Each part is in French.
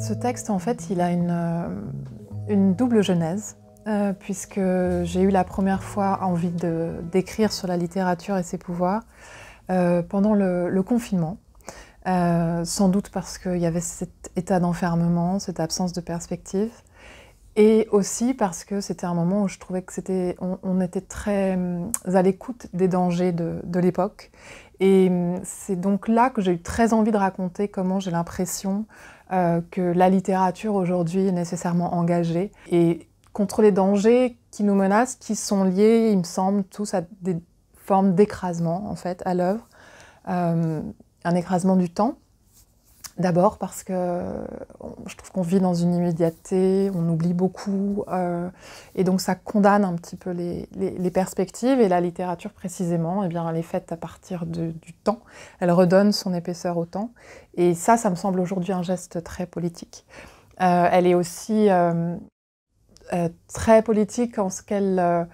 Ce texte, en fait, il a une, euh, double genèse, euh, puisque j'ai eu la première fois envie d'écrire sur la littérature et ses pouvoirs euh, pendant le, confinement. sans doute parce qu'il y avait cet état d'enfermement, cette absence de perspective, et aussi parce que c'était un moment où je trouvais que c'était, on, était très hum, à l'écoute des dangers de l'époque et mm, c'est donc là que j'ai eu très envie de raconter comment j'ai l'impression euh, que la littérature aujourd'hui est nécessairement engagée et contre les dangers qui nous menacent, qui sont liés, il me semble, tous à des formes d'écrasement en fait à l'œuvre, euh, un écrasement du temps D'abord parce que je trouve qu'on vit dans une immédiateté, on oublie beaucoup, euh, et donc ça condamne un petit peu les, perspectives. Et la littérature, précisément, eh bien, elle est faite à partir du temps, elle redonne son épaisseur au temps, et ça, ça me semble aujourd'hui un geste très politique. Euh, elle est aussi euh, très politique en ce qu'elle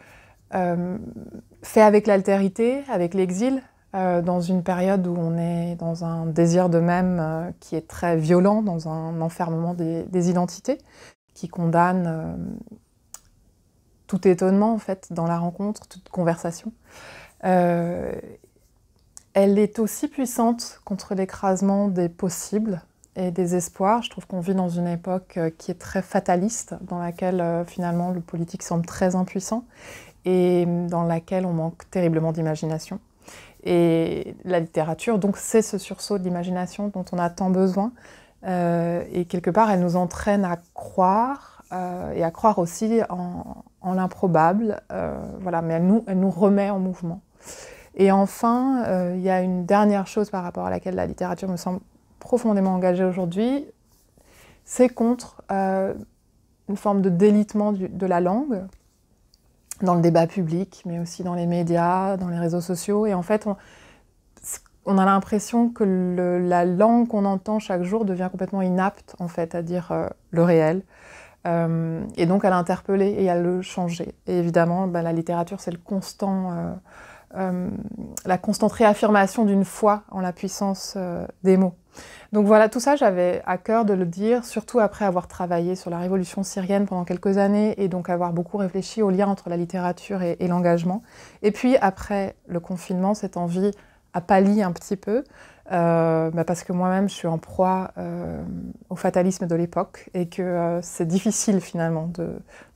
fait avec l'altérité, avec l'exil, euh, dans une période où on est dans un désir de même euh, qui est très violent, dans un enfermement des, identités, qui condamne euh, tout étonnement en fait dans la rencontre, toute conversation. elle est aussi puissante contre l'écrasement des possibles et des espoirs. Je trouve qu'on vit dans une époque qui est très fataliste, dans laquelle finalement le politique semble très impuissant et dans laquelle on manque terriblement d'imagination. Et la littérature, donc, c'est ce sursaut de l'imagination dont on a tant besoin. Euh, et quelque part, elle nous entraîne à croire euh, et à croire aussi en, l'improbable. Euh, voilà, mais elle nous, remet en mouvement. Et enfin, il y a une dernière chose par rapport à laquelle la littérature me semble profondément engagée aujourd'hui, c'est contre une forme de délitement de la langue dans le débat public, mais aussi dans les médias, dans les réseaux sociaux. Et en fait, on, a l'impression que la langue qu'on entend chaque jour devient complètement inapte, en fait, à dire euh, le réel. Euh, et donc à l'interpeller et à le changer. Et évidemment, bah, la littérature, c'est le constant... Euh, la constante réaffirmation d'une foi en la puissance des mots. Donc voilà, tout ça, j'avais à cœur de le dire, surtout après avoir travaillé sur la révolution syrienne pendant quelques années et donc avoir beaucoup réfléchi au lien entre la littérature et, et l'engagement. Et puis après le confinement, cette envie a pâli un petit peu, euh, bah, parce que moi-même je suis en proie euh, au fatalisme de l'époque et que euh, c'est difficile finalement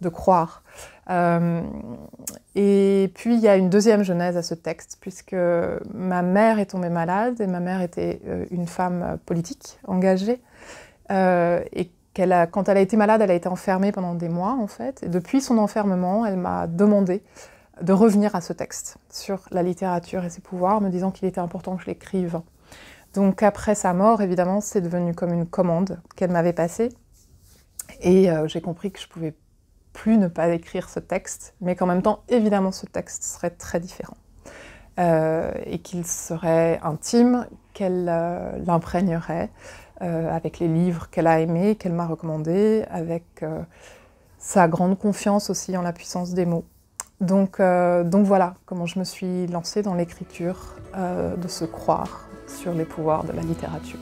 de, croire. et puis il y a une deuxième genèse à ce texte, puisque ma mère est tombée malade et ma mère était une femme politique engagée. et quand elle a été malade, elle a été enfermée pendant des mois en fait. Et depuis son enfermement, elle m'a demandé de revenir à ce texte sur la littérature et ses pouvoirs, me disant qu'il était important que je l'écrive. Donc après sa mort, évidemment, c'est devenu comme une commande qu'elle m'avait passée. Et euh, j'ai compris que je pouvais plus ne pas écrire ce texte, mais qu'en même temps, évidemment, ce texte serait très différent. Euh, et qu'il serait intime, qu'elle euh, l'imprégnerait avec les livres qu'elle a aimés, qu'elle m'a recommandés, avec sa grande confiance aussi en la puissance des mots. Donc, euh, donc voilà comment je me suis lancée dans l'écriture euh, de se croire sur les pouvoirs de la littérature.